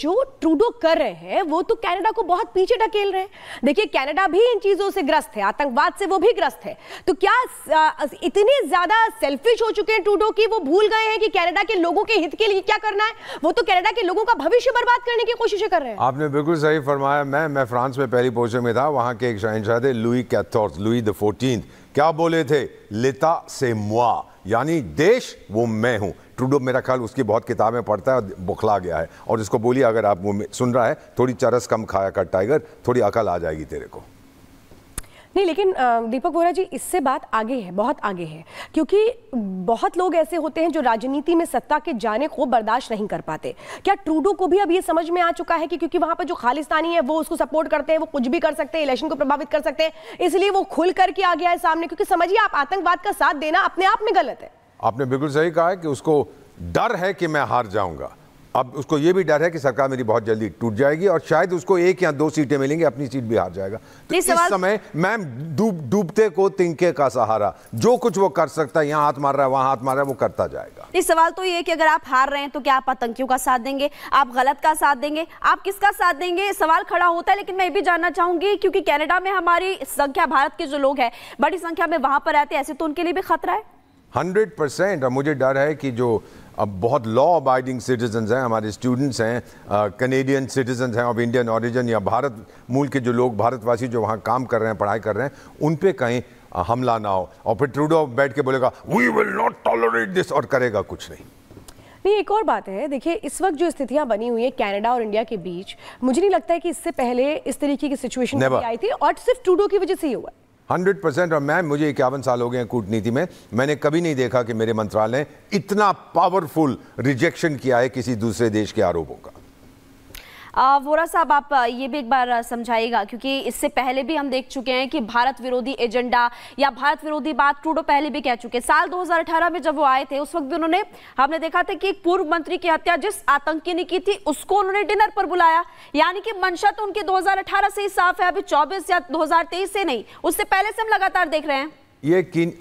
जो ट्रूडो कर रहे हैं वो तो कनाडा को बहुत पीछे ढकेल रहे हैं देखिए कनाडा भी इन चीजों से ग्रस्त है आतंकवाद से वो भी ग्रस्त है तो क्या इतने ज्यादा सेल्फिश हो चुके हैं ट्रूडो की वो भूल गए हैं कि कनाडा के लोगों के हित के लिए क्या करना है वो तो कनाडा के लोगों का भविष्य बर्बाद करने की कोशिशें कर रहे हैं आपने बिल्कुल सही फरमाया मैं मैं फ्रांस में पहली पोजिशन में था वहां के एक शहनशाह थे Louis Quatorze Louis the fourteen क्या बोले थे लिता से मुआ यानी देश वो मैं हूं ट्रूडो मेरा ख्याल उसकी बहुत किताबें पढ़ता है बुखला गया है और इसको बोलिए अगर आप सुन रहा है थोड़ी चरस कम खाया कर टाइगर थोड़ी अकल आ जाएगी तेरे को नहीं लेकिन दीपक वोरा जी इससे बात आगे है बहुत आगे है क्योंकि बहुत लोग ऐसे होते हैं जो राजनीति में सत्ता के जाने को बर्दाश्त नहीं कर पाते क्या ट्रूडो को भी अब ये समझ में आ चुका है कि क्योंकि वहां पर जो खालिस्तानी है वो उसको सपोर्ट करते हैं वो कुछ भी कर सकते हैं इलेक्शन को प्रभावित कर सकते हैं इसलिए वो खुल करके आ गया है सामने क्योंकि समझिए आप आतंकवाद का साथ देना अपने आप में गलत है आपने बिल्कुल सही कहा है कि उसको डर है कि मैं हार जाऊंगा अब उसको ये भी डर है कि सरकार मेरी बहुत जल्दी टूट जाएगी और शायद उसको एक या दो सीटें मिलेंगी अपनी सीट भी हार जाएगा तो इस समय मैम डूबते दूब, को तिंके का सहारा जो कुछ वो कर सकता है यहाँ हाथ मार रहा है वहां हाथ मार रहा है वो करता जाएगा नहीं सवाल तो ये कि अगर आप हार रहे हैं तो क्या आप आतंकियों का साथ देंगे आप गलत का साथ देंगे आप किसका साथ देंगे सवाल खड़ा होता है लेकिन मैं ये भी जानना चाहूंगी क्योंकि कैनेडा में हमारी संख्या भारत के जो लोग हैं बड़ी संख्या में वहां पर रहते हैं ऐसे तो उनके लिए भी खतरा है हंड्रेड परसेंट और मुझे डर है कि जो अब बहुत लॉ अबाइडिंग सिटीजन्स हैं हमारे स्टूडेंट्स हैं कनेडियन सिटीजन्स हैं ऑफ इंडियन ऑरिजन या भारत मूल के जो लोग भारतवासी जो वहाँ काम कर रहे हैं पढ़ाई कर रहे हैं उन पर कहीं हमला ना हो और फिर ट्रूडो बैठ के बोलेगा we will not tolerate this और करेगा कुछ नहीं नहीं एक और बात है देखिए इस वक्त जो स्थितियां बनी हुई है कनाडा और इंडिया के बीच मुझे नहीं लगता है कि इससे पहले इस तरीके की सिचुएशन आई थी और सिर्फ ट्रूडो की वजह से ही हुआ है हंड्रेड परसेंट और मैम मुझे इक्यावन साल हो गए हैं कूटनीति में मैंने कभी नहीं देखा कि मेरे मंत्रालय ने इतना पावरफुल रिजेक्शन किया है किसी दूसरे देश के आरोपों का वोरा साहब आप ये भी एक बार समझाइएगा क्योंकि इससे पहले भी हम देख चुके हैं कि भारत विरोधी एजेंडा या भारत विरोधी बात ट्रूडो पहले भी कह चुके साल 2018 में जब वो आए थे उस वक्त भी उन्होंने हमने देखा था कि एक पूर्व मंत्री की हत्या जिस आतंकी ने की थी उसको उन्होंने डिनर पर बुलाया यानी कि मंशा तो उनकी दो से ही साफ है अभी चौबीस या दो से नहीं उससे पहले से हम लगातार देख रहे हैं ये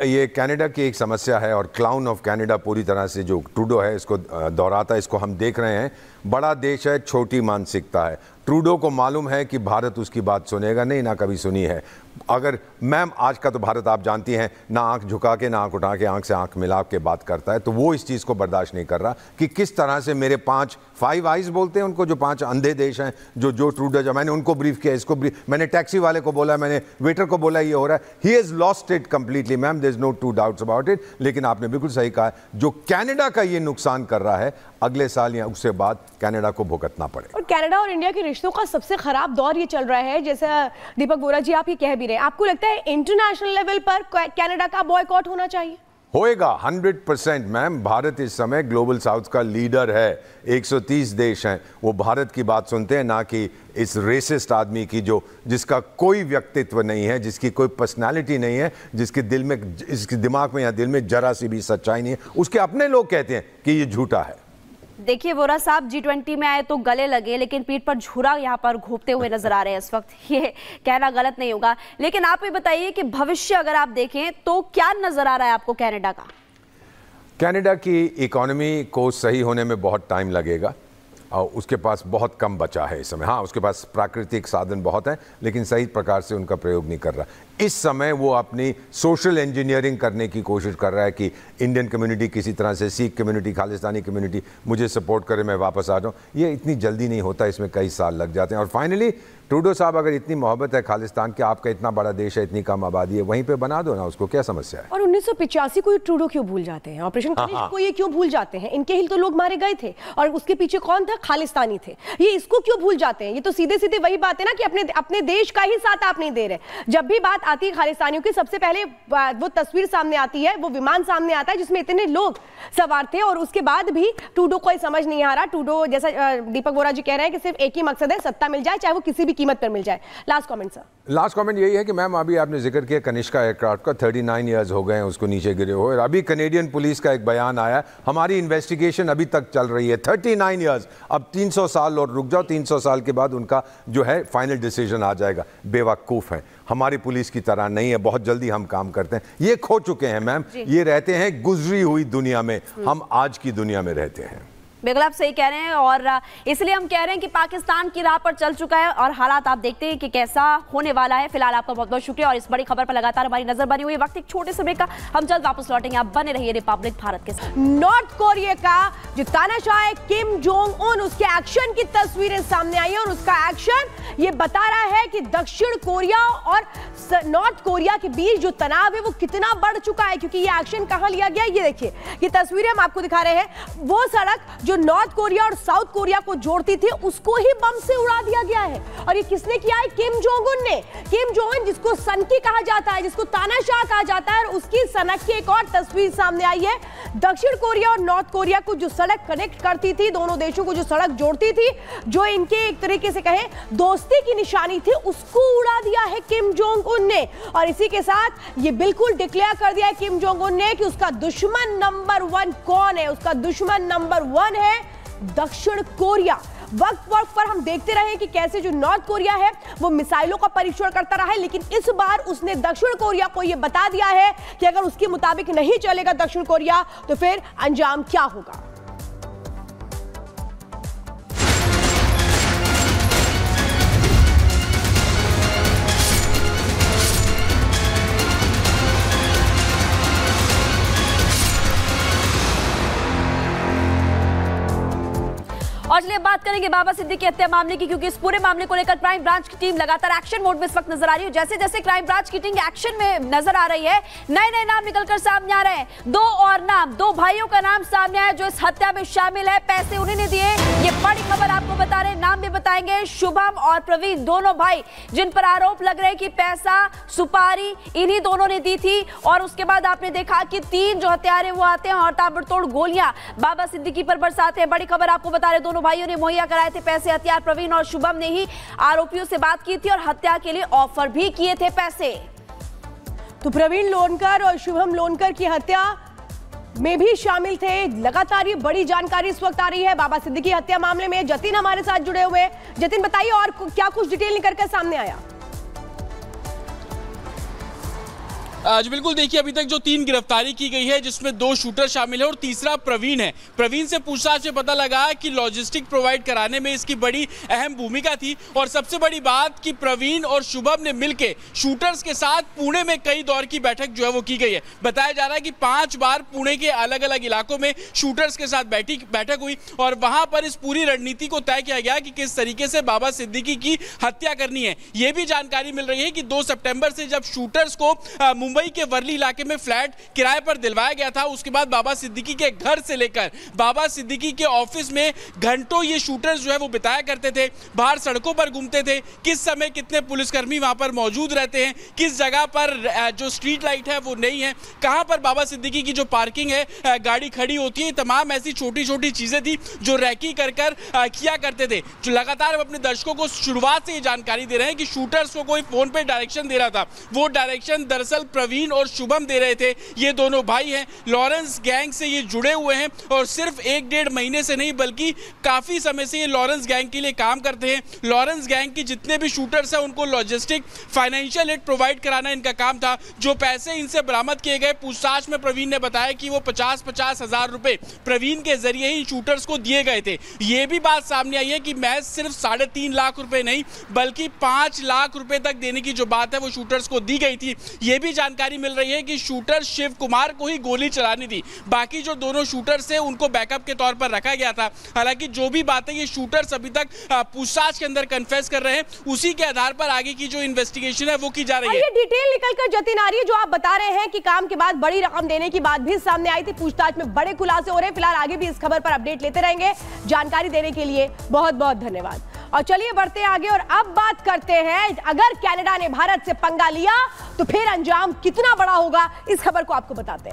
ये कनाडा की एक समस्या है और क्लाउन ऑफ कनाडा पूरी तरह से जो टूडो है इसको दोहराता है इसको हम देख रहे हैं बड़ा देश है छोटी मानसिकता है ट्रूडो को मालूम है कि भारत उसकी बात सुनेगा नहीं ना कभी सुनी है अगर मैम आज का तो भारत आप जानती हैं ना आंख झुका के ना आंख उठा के आंख से आंख मिला के बात करता है तो वो इस चीज़ को बर्दाश्त नहीं कर रहा कि किस तरह से मेरे पांच फाइव आइज बोलते हैं उनको जो पांच अंधे देश हैं जो जो ट्रूडो जो मैंने उनको ब्रीफ किया इसको ब्रीफ मैंने टैक्सी वाले को बोला मैंने वेटर को बोला ये हो रहा है he is lost it completely ma'am there is no two doubts about it लेकिन आपने बिल्कुल सही कहा जो कैनेडा का ये नुकसान कर रहा है अगले साल या उससे बाद कनाडा को भुगतना पड़े और कनाडा और इंडिया के रिश्तों का सबसे खराब दौर ये चल रहा है जैसा दीपक बोरा जी आप ये कह भी रहे हैं आपको लगता है इंटरनेशनल लेवल पर कनाडा का बॉयकॉट होना चाहिए होएगा 100 परसेंट मैम भारत इस समय ग्लोबल साउथ का लीडर है 130 देश हैं वो भारत की बात सुनते हैं ना कि इस रेसिस्ट आदमी की जो जिसका कोई व्यक्तित्व नहीं है जिसकी कोई पर्सनालिटी नहीं है जिसके दिल में इसके दिमाग में या दिल में जरा सी भी सच्चाई नहीं है उसके अपने लोग कहते हैं कि ये झूठा है देखिए वोरा साहब जी ट्वेंटी में आए तो गले लगे लेकिन पीठ पर झूरा यहाँ पर घूमते हुए नजर आ रहे हैं इस वक्त ये कहना गलत नहीं होगा लेकिन आप ये बताइए कि भविष्य अगर आप देखें तो क्या नजर आ रहा है आपको कैनेडा का कैनेडा की इकोनॉमी को सही होने में बहुत टाइम लगेगा उसके पास बहुत कम बचा है इस समय हाँ उसके पास प्राकृतिक साधन बहुत हैं लेकिन सही प्रकार से उनका प्रयोग नहीं कर रहा इस समय वो अपनी सोशल इंजीनियरिंग करने की कोशिश कर रहा है कि इंडियन कम्युनिटी किसी तरह से सिख कम्युनिटी खालिस्तानी कम्युनिटी मुझे सपोर्ट करे मैं वापस आ जाऊँ ये इतनी जल्दी नहीं होता इसमें कई साल लग जाते हैं और फाइनली ट्रूडो साहब अगर इतनी मोहब्बत है खालिस्तान की आपका इतना बड़ा देश है इतनी कम आबादी है वहीं पे बना दो ना उसको क्या समस्या है और उन्नीस को ये ट्रूडो क्यों भूल जाते हैं ऑपरेशन हाँ, हाँ। को ये क्यों भूल जाते हैं इनके हिल तो लोग मारे गए थे और उसके पीछे कौन था खालिस्तानी थे ये इसको क्यों भूल जाते हैं ये तो सीधे सीधे वही बात है ना कि अपने अपने देश का ही साथ आप नहीं दे रहे जब भी बात आती है खालिस्तानियों की सबसे पहले वो तस्वीर सामने आती है वो विमान सामने आता है जिसमें इतने लोग सवार थे और उसके बाद भी टूडो को समझ नहीं आ रहा टूडो जैसा दीपक वोरा जी कह रहे हैं कि सिर्फ एक ही मकसद है सत्ता मिल जाए चाहे वो किसी कीमत पर मिल जाए last comment sir last comment यही है कि मैम अभी आपने जिक्र किया कनिष्का एयरक्राफ्ट का 39 ईयर्स हो गए हैं उसको नीचे गिरे हुए और अभी कनेडियन पुलिस का एक बयान आया हमारी इन्वेस्टिगेशन अभी तक चल रही है 39 ईयर्स अब 300 साल और रुक जाओ 300 साल के बाद उनका जो है फाइनल डिसीजन आ जाएगा बेवकूफ़ है हमारी पुलिस की तरह नहीं है बहुत जल्दी हम काम करते हैं ये खो चुके हैं मैम ये रहते हैं गुजरी हुई दुनिया में हम आज की दुनिया में रहते हैं बिल्कुल आप सही कह रहे हैं और इसलिए हम कह रहे हैं कि पाकिस्तान की राह पर चल चुका है और हालात आप देखते हैं कि कैसा होने वाला है फिलहाल आपका बहुत बहुत शुक्रिया और इस बड़ी खबर पर लगातार हमारी नजर बनी हुई वक्त एक छोटे से ब्रेक का हम जल्द वापस लौटेंगे आप बने रहिए रिपब्लिक भारत के साथ नॉर्थ कोरिया का जो तानाशाह है किम जोंग उन उसके एक्शन की तस्वीरें सामने आई है और उसका एक्शन ये बता रहा है कि दक्षिण कोरिया और नॉर्थ कोरिया के बीच जो तनाव है वो कितना बढ़ चुका है क्योंकि ये एक्शन कहां लिया गया ये देखिए ये तस्वीरें हम आपको दिखा रहे हैं वो सड़क जो नॉर्थ कोरिया और साउथ कोरिया को जोड़ती थी उसको ही बम से उड़ा दिया गया है और ये किसने किया है किम जोगुन ने किम जोंगुन जिसको सनकी कहा जाता है जिसको तानाशाह कहा जाता है और उसकी सनक की एक और तस्वीर सामने आई है दक्षिण कोरिया और नॉर्थ कोरिया को जो सड़क कनेक्ट करती थी दोनों देशों को जो सड़क जोड़ती थी जो इनके एक तरीके से कहें दोस्त हस्ती की निशानी थी उसको उड़ा दिया है किम जोंग उन ने और इसी के साथ ये बिल्कुल डिक्लेयर कर दिया है किम जोंग उन ने कि उसका दुश्मन नंबर वन कौन है उसका दुश्मन नंबर वन है दक्षिण कोरिया वक्त वक्त पर हम देखते रहे कि कैसे जो नॉर्थ कोरिया है वो मिसाइलों का परीक्षण करता रहा है लेकिन इस बार उसने दक्षिण कोरिया को ये बता दिया है कि अगर उसके मुताबिक नहीं चलेगा दक्षिण कोरिया तो फिर अंजाम क्या होगा और चलिए बात करेंगे बाबा की हत्या मामले की क्योंकि इस पूरे मामले को लेकर क्राइम ब्रांच की टीम लगातार एक्शन मोड में इस वक्त नजर आ रही है जैसे जैसे क्राइम ब्रांच की टीम एक्शन में नजर आ रही है नए नए नाम निकलकर सामने आ रहे हैं दो और नाम दो भाइयों का नाम सामने आया जो इस हत्या में शामिल है पैसे उन्हें दिए ये बड़ी खबर आपको बता रहे बताएंगे शुभम और प्रवीण दोनों भाई जिन पर आरोप लग रहे हैं कि पैसा सुपारी इन्हीं दोनों ने दी थी और उसके बाद आपने देखा कि तीन जो हत्यारे वो आते हैं और ताबड़तोड़ गोलियां बाबा सिद्दीकी पर बरसाते हैं बड़ी खबर आपको बता रहे दोनों भाइयों ने मुहैया कराए थे पैसे हथियार प्रवीण और शुभम ने ही आरोपियों से बात की थी और हत्या के लिए ऑफर भी किए थे पैसे तो प्रवीण लोनकर और शुभम लोनकर की हत्या में भी शामिल थे लगातार ये बड़ी जानकारी इस वक्त आ रही है बाबा सिद्दीकी हत्या मामले में जतिन हमारे साथ जुड़े हुए जतिन बताइए और क्या कुछ डिटेल निकल कर सामने आया आज बिल्कुल देखिए अभी तक जो तीन गिरफ्तारी की गई है जिसमें दो शूटर शामिल है और तीसरा प्रवीण है प्रवीण से पूछताछ में पता लगा कि लॉजिस्टिक प्रोवाइड कराने में इसकी बड़ी अहम भूमिका थी और सबसे बड़ी बात कि प्रवीण और शुभम ने मिलकर शूटर्स के साथ पुणे में कई दौर की बैठक जो है वो की गई है बताया जा रहा है कि पांच बार पुणे के अलग अलग इलाकों में शूटर्स के साथ बैठी बैठक हुई और वहां पर इस पूरी रणनीति को तय किया गया कि किस तरीके से बाबा सिद्दीकी की हत्या करनी है यह भी जानकारी मिल रही है कि दो सेप्टेंबर से जब शूटर्स को मुंबई मुंबई के वर्ली इलाके में फ्लैट किराए पर दिलवाया गया था उसके बाद बाबा सिद्दीकी के घर से लेकर बाबा सिद्दीकी के ऑफिस में घंटों ये शूटर्स जो है वो बिताया करते थे बाहर सड़कों पर घूमते थे किस समय कितने पुलिसकर्मी वहाँ पर मौजूद रहते हैं किस जगह पर जो स्ट्रीट लाइट है वो नहीं है कहाँ पर बाबा सिद्दीकी की जो पार्किंग है गाड़ी खड़ी होती है तमाम ऐसी छोटी छोटी चीज़ें थी जो रैकी कर कर किया करते थे जो लगातार हम अपने दर्शकों को शुरुआत से ये जानकारी दे रहे हैं कि शूटर्स को कोई फोन पे डायरेक्शन दे रहा था वो डायरेक्शन दरअसल प्रवीण और शुभम दे रहे थे ये दोनों भाई हैं लॉरेंस गैंग से ये जुड़े हुए हैं और सिर्फ एक डेढ़ महीने से नहीं बल्कि काफ़ी समय से ये लॉरेंस गैंग के लिए काम करते हैं लॉरेंस गैंग के जितने भी शूटर्स हैं उनको लॉजिस्टिक फाइनेंशियल एड प्रोवाइड कराना इनका काम था जो पैसे इनसे बरामद किए गए पूछताछ में प्रवीण ने बताया कि वो पचास पचास हज़ार रुपये प्रवीण के जरिए ही शूटर्स को दिए गए थे ये भी बात सामने आई है कि मैच सिर्फ साढ़े तीन लाख रुपए नहीं बल्कि पांच लाख रुपए तक देने की जो बात है वो शूटर्स को दी गई थी ये भी जानकारी जानकारी मिल रही है कि शूटर शिव कुमार को ही गोली चलानी थी बाकी जो दोनों शूटर्स थे उनको बैकअप के तौर पर रखा गया था हालांकि जो भी बातें ये शूटर्स अभी तक पूछताछ के अंदर कन्फेस कर रहे हैं उसी के आधार पर आगे की जो इन्वेस्टिगेशन है वो की जा रही है डिटेल निकल कर जतिन आ रही है जो आप बता रहे हैं कि काम के बाद बड़ी रकम देने की बात भी सामने आई थी पूछताछ में बड़े खुलासे हो रहे हैं फिलहाल आगे भी इस खबर पर अपडेट लेते रहेंगे जानकारी देने के लिए बहुत बहुत धन्यवाद और चलिए बढ़ते आगे और अब बात करते हैं अगर कनाडा ने भारत से पंगा लिया तो फिर अंजाम कितना बड़ा होगा इस खबर को आपको बताते हैं